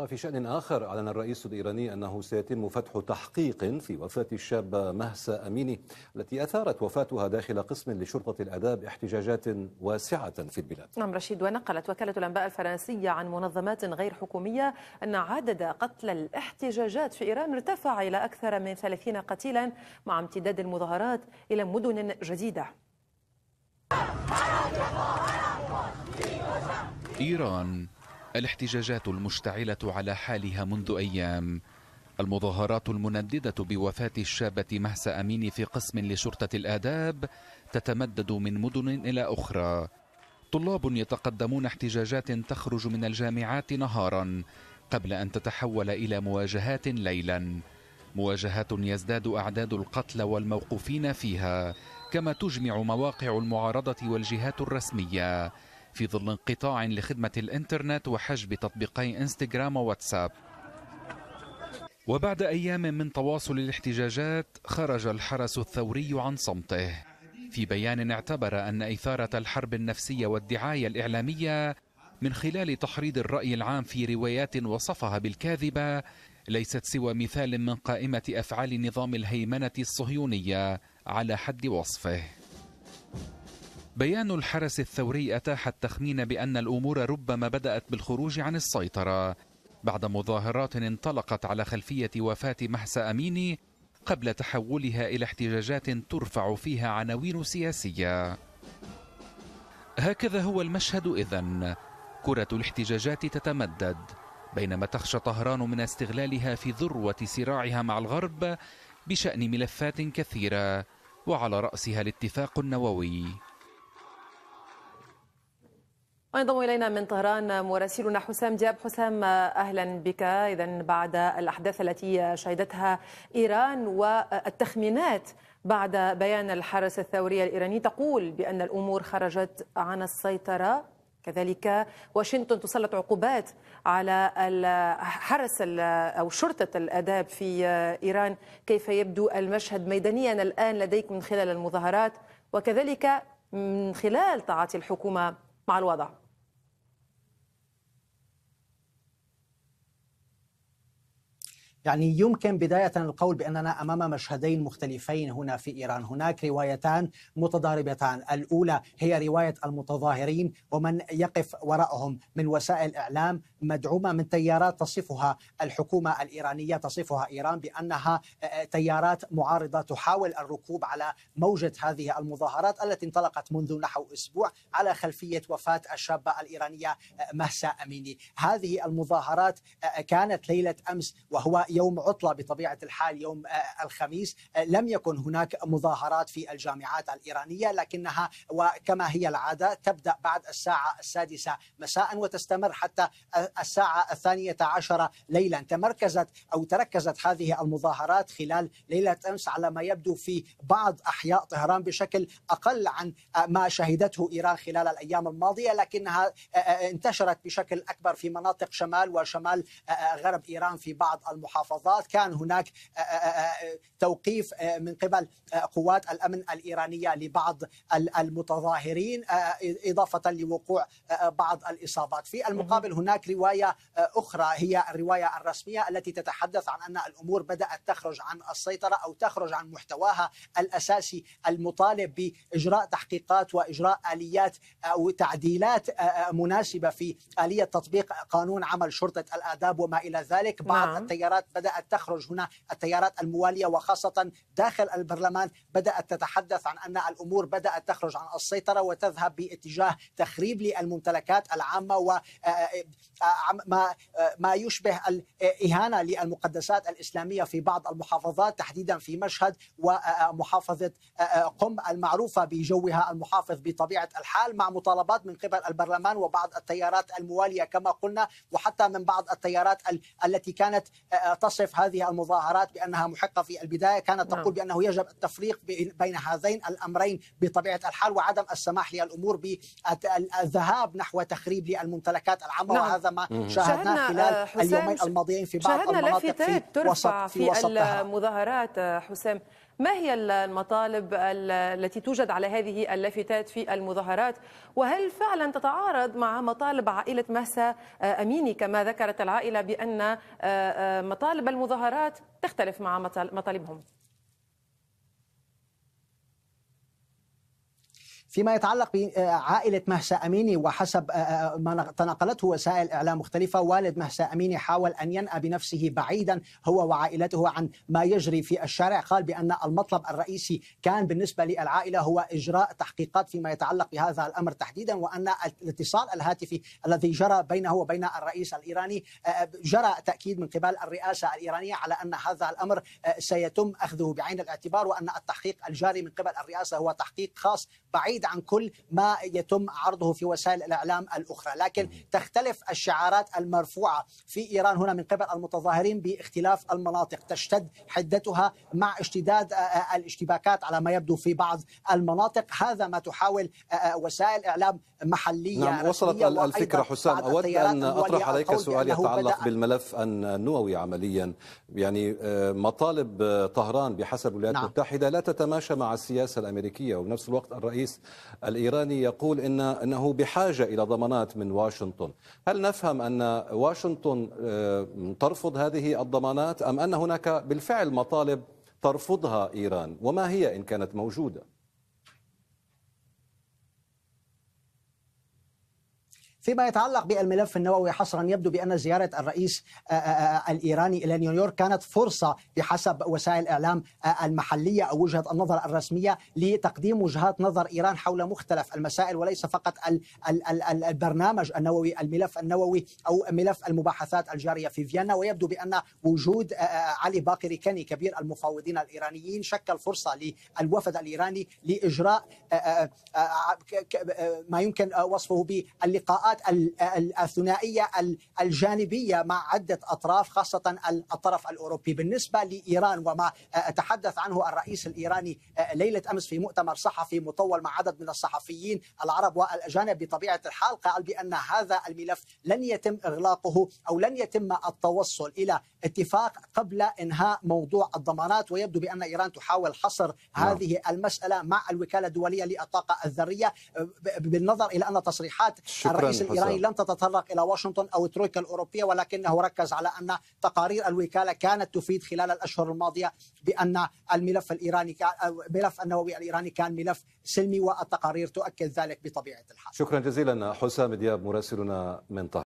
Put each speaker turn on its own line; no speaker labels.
وفي آه، شأن آخر أعلن الرئيس الإيراني أنه سيتم فتح تحقيق في وفاة الشابة مهسا أميني التي أثارت وفاتها داخل قسم لشرطة الآداب احتجاجات واسعة في البلاد
نعم رشيد ونقلت وكالة الأنباء الفرنسية عن منظمات غير حكومية أن عدد قتل الاحتجاجات في إيران ارتفع إلى أكثر من 30 قتيلا مع امتداد المظاهرات إلى مدن جديدة
إيران الاحتجاجات المشتعلة على حالها منذ أيام المظاهرات المنددة بوفاة الشابة مهسا أمين في قسم لشرطة الآداب تتمدد من مدن إلى أخرى طلاب يتقدمون احتجاجات تخرج من الجامعات نهارا قبل أن تتحول إلى مواجهات ليلا مواجهات يزداد أعداد القتلى والموقوفين فيها كما تجمع مواقع المعارضة والجهات الرسمية في ظل انقطاع لخدمة الإنترنت وحجب تطبيقي إنستغرام وواتساب وبعد أيام من تواصل الاحتجاجات خرج الحرس الثوري عن صمته في بيان اعتبر أن إثارة الحرب النفسية والدعاية الإعلامية من خلال تحريض الرأي العام في روايات وصفها بالكاذبة ليست سوى مثال من قائمة أفعال نظام الهيمنة الصهيونية على حد وصفه بيان الحرس الثوري أتاح التخمين بأن الأمور ربما بدأت بالخروج عن السيطرة بعد مظاهرات انطلقت على خلفية وفاة محسا أميني قبل تحولها إلى احتجاجات ترفع فيها عناوين سياسية هكذا هو المشهد إذن كرة الاحتجاجات تتمدد بينما تخشى طهران من استغلالها في ذروة صراعها مع الغرب بشأن ملفات كثيرة وعلى رأسها الاتفاق النووي
وينضم الينا من طهران مراسلنا حسام دياب حسام اهلا بك اذا بعد الاحداث التي شهدتها ايران والتخمينات بعد بيان الحرس الثوري الايراني تقول بان الامور خرجت عن السيطره كذلك واشنطن تسلط عقوبات على حرس او شرطه الاداب في ايران كيف يبدو المشهد ميدانيا الان لديك من خلال المظاهرات وكذلك من خلال تعاطي الحكومه مع الوضع
يعني يمكن بداية القول بأننا أمام مشهدين مختلفين هنا في إيران هناك روايتان متضاربتان الأولى هي رواية المتظاهرين ومن يقف وراءهم من وسائل إعلام مدعومة من تيارات تصفها الحكومة الإيرانية تصفها إيران بأنها آه، آه، تيارات معارضة تحاول الركوب على موجة هذه المظاهرات التي انطلقت منذ نحو أسبوع على خلفية وفاة الشابة الإيرانية آه، مهسا أميني هذه المظاهرات كانت ليلة أمس وهو يوم عطلة بطبيعة الحال يوم آه، الخميس آه، لم يكن هناك مظاهرات في الجامعات الإيرانية لكنها وكما هي العادة تبدأ بعد الساعة السادسة مساء وتستمر حتى آه، الساعة الثانية عشرة ليلا تمركزت أو تركزت هذه المظاهرات خلال ليلة أمس على ما يبدو في بعض أحياء طهران بشكل أقل عن ما شهدته إيران خلال الأيام الماضية لكنها انتشرت بشكل أكبر في مناطق شمال وشمال غرب إيران في بعض المحافظات المحافظات كان هناك آه، آه، آه، توقيف من قبل قوات الامن الايرانيه لبعض المتظاهرين اضافه لوقوع بعض الاصابات في المقابل هناك روايه اخرى هي الروايه الرسميه التي تتحدث عن ان الامور بدات تخرج عن السيطره او تخرج عن محتواها الاساسي المطالب باجراء تحقيقات واجراء اليات او تعديلات مناسبه في اليه تطبيق قانون عمل شرطه الاداب وما الى ذلك بعض نعم. التيارات بدأت تخرج هنا التيارات الموالية وخاصة داخل البرلمان بدأت تتحدث عن أن الأمور بدأت تخرج عن السيطرة وتذهب باتجاه تخريب للممتلكات العامة وما آه، آه، آه، ما يشبه الإهانة للمقدسات الإسلامية في بعض المحافظات تحديدا في مشهد ومحافظة قم المعروفة بجوها المحافظ بطبيعة الحال مع مطالبات من قبل البرلمان وبعض التيارات الموالية كما قلنا وحتى من بعض التيارات التي كانت تصف هذه المظاهرات بأنها محقة في البداية كانت نعم. تقول بأنه يجب التفريق بين هذين الأمرين بطبيعة الحال وعدم السماح للأمور بالذهاب نحو تخريب للممتلكات العامة نعم. وهذا ما شاهدناه خلال آه، اليومين الماضيين في بعض المناطق في وسط في, في وسط
المظاهرات آه، حسام ما هي المطالب التي توجد على هذه اللافتات في المظاهرات وهل فعلا تتعارض مع مطالب عائلة مهسا أميني كما ذكرت العائلة بأن آه، آه، مطالب المظاهرات تختلف مع مطالبهم
فيما يتعلق بعائلة مهسا أميني وحسب آه، آه، ما تناقلته وسائل إعلام مختلفة والد مهسا أميني حاول أن ينأى بنفسه بعيدا هو وعائلته عن ما يجري في الشارع قال بأن المطلب الرئيسي كان بالنسبة للعائلة هو إجراء تحقيقات فيما يتعلق بهذا الأمر تحديدا وأن الاتصال الهاتفي الذي جرى بينه وبين الرئيس الإيراني آه، جرى تأكيد من قبل الرئاسة الإيرانية على أن هذا الأمر سيتم أخذه بعين الاعتبار وأن التحقيق الجاري من قبل الرئاسة هو تحقيق خاص بعيد بعيد عن كل ما يتم عرضه في وسائل الاعلام الاخرى، لكن تختلف الشعارات المرفوعه في ايران هنا من قبل المتظاهرين باختلاف المناطق، تشتد حدتها مع اشتداد آه، آه، الاشتباكات على ما يبدو في بعض المناطق، هذا ما تحاول آه، وسائل اعلام محليه نعم وصلت الفكره حسام اود ان اطرح عليك سؤال يتعلق
بالملف النووي عمليا يعني مطالب طهران بحسب الولايات نعم. المتحده لا تتماشى مع السياسه الامريكيه وبنفس الوقت الرئيس الإيراني يقول إن أنه بحاجة إلى ضمانات من واشنطن هل نفهم أن واشنطن آه، ترفض هذه الضمانات أم أن هناك بالفعل مطالب ترفضها إيران وما هي إن كانت موجودة
فيما يتعلق بالملف النووي حصرا يبدو بأن زيارة الرئيس آه، آه، آه، الإيراني إلى نيويورك كانت فرصة بحسب وسائل الإعلام المحلية أو وجهة النظر الرسمية لتقديم وجهات نظر إيران حول مختلف المسائل وليس فقط البرنامج النووي الملف النووي أو ملف المباحثات الجارية في فيينا ويبدو بأن وجود علي باقري كاني كبير المفاوضين الإيرانيين شكل فرصة للوفد الإيراني لإجراء ما يمكن وصفه باللقاءات العلاقات الثنائيه الجانبيه مع عده اطراف خاصه الطرف الاوروبي، بالنسبه لايران وما آه، تحدث عنه الرئيس الايراني آه، ليله امس في مؤتمر صحفي مطول مع عدد من الصحفيين العرب والاجانب بطبيعه الحال قال بان هذا الملف لن يتم اغلاقه او لن يتم التوصل الى اتفاق قبل انهاء موضوع الضمانات ويبدو بان ايران تحاول حصر نعم. هذه المساله مع الوكاله الدوليه للطاقه الذريه آه، بالنظر الى ان تصريحات الرئيس الرئيس الإيراني لم تتطرق إلى واشنطن أو الترويكا الأوروبية ولكنه ركز على أن تقارير الوكالة كانت تفيد خلال الأشهر الماضية بأن الملف الإيراني ملف النووي الإيراني كان ملف سلمي والتقارير تؤكد ذلك بطبيعة الحال
شكرا جزيلا حسام دياب مراسلنا من طهران